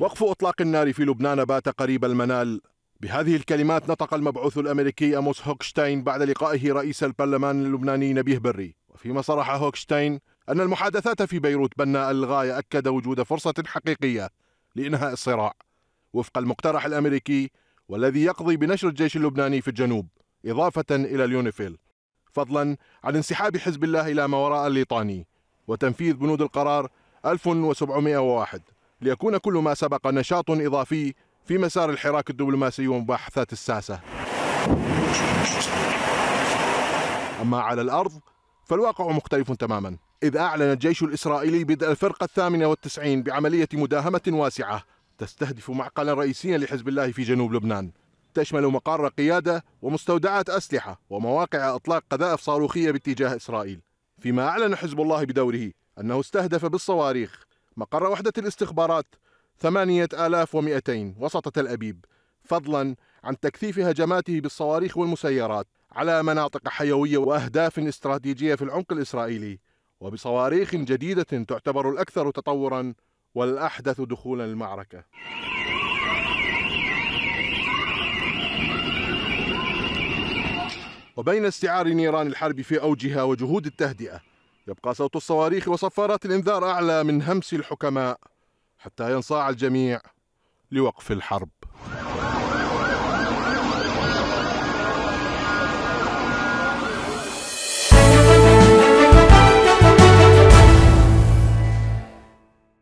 وقف إطلاق النار في لبنان بات قريب المنال بهذه الكلمات نطق المبعوث الأمريكي أموس هوكشتاين بعد لقائه رئيس البرلمان اللبناني نبيه بري وفيما صرح هوكشتاين أن المحادثات في بيروت بناء الغاية أكد وجود فرصة حقيقية لإنهاء الصراع وفق المقترح الأمريكي والذي يقضي بنشر الجيش اللبناني في الجنوب إضافة إلى اليونيفيل فضلا عن انسحاب حزب الله إلى ما وراء الليطاني وتنفيذ بنود القرار 1701 ليكون كل ما سبق نشاط إضافي في مسار الحراك الدبلوماسي ومباحثات الساسة أما على الأرض فالواقع مختلف تماما إذ أعلن الجيش الإسرائيلي بدء الفرقة الثامنة والتسعين بعملية مداهمة واسعة تستهدف معقلا رئيسيا لحزب الله في جنوب لبنان تشمل مقر قيادة ومستودعات أسلحة ومواقع إطلاق قذائف صاروخية باتجاه إسرائيل فيما أعلن حزب الله بدوره أنه استهدف بالصواريخ مقر وحدة الاستخبارات 8200 وسط تل أبيب فضلا عن تكثيف هجماته بالصواريخ والمسيرات على مناطق حيوية وأهداف استراتيجية في العمق الإسرائيلي وبصواريخ جديدة تعتبر الأكثر تطورا والأحدث دخولا للمعركة وبين استعار نيران الحرب في أوجها وجهود التهدئة يبقى صوت الصواريخ وصفارات الإنذار أعلى من همس الحكماء حتى ينصاع الجميع لوقف الحرب